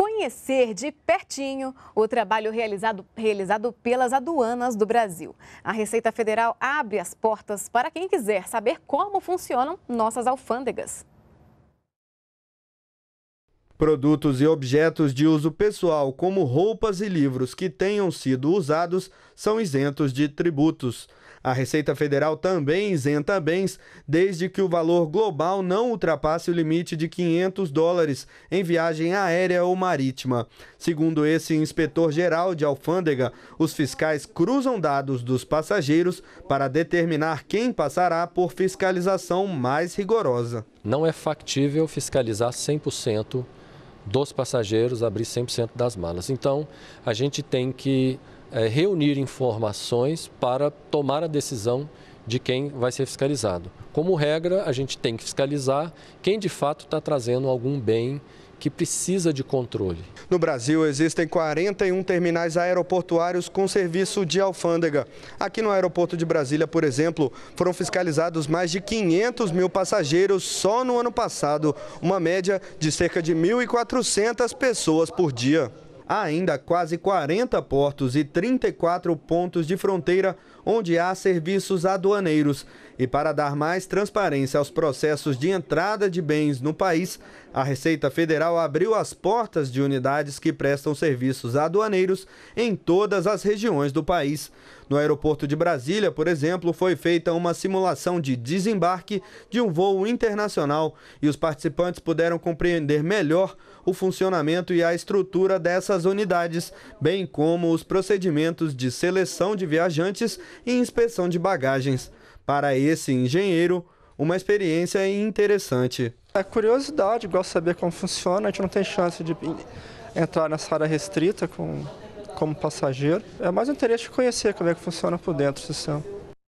conhecer de pertinho o trabalho realizado, realizado pelas aduanas do Brasil. A Receita Federal abre as portas para quem quiser saber como funcionam nossas alfândegas. Produtos e objetos de uso pessoal, como roupas e livros que tenham sido usados, são isentos de tributos. A Receita Federal também isenta bens, desde que o valor global não ultrapasse o limite de 500 dólares em viagem aérea ou marítima. Segundo esse inspetor-geral de alfândega, os fiscais cruzam dados dos passageiros para determinar quem passará por fiscalização mais rigorosa. Não é factível fiscalizar 100% dos passageiros abrir 100% das malas. Então, a gente tem que é, reunir informações para tomar a decisão de quem vai ser fiscalizado. Como regra, a gente tem que fiscalizar quem de fato está trazendo algum bem que precisa de controle. No Brasil, existem 41 terminais aeroportuários com serviço de alfândega. Aqui no aeroporto de Brasília, por exemplo, foram fiscalizados mais de 500 mil passageiros só no ano passado, uma média de cerca de 1.400 pessoas por dia há ainda quase 40 portos e 34 pontos de fronteira onde há serviços aduaneiros. E para dar mais transparência aos processos de entrada de bens no país, a Receita Federal abriu as portas de unidades que prestam serviços aduaneiros em todas as regiões do país. No aeroporto de Brasília, por exemplo, foi feita uma simulação de desembarque de um voo internacional e os participantes puderam compreender melhor o funcionamento e a estrutura dessas das unidades, bem como os procedimentos de seleção de viajantes e inspeção de bagagens. Para esse engenheiro, uma experiência interessante. É curiosidade, gosto de saber como funciona, a gente não tem chance de entrar nessa área restrita com, como passageiro. É mais um interesse de conhecer como é que funciona por dentro o sistema.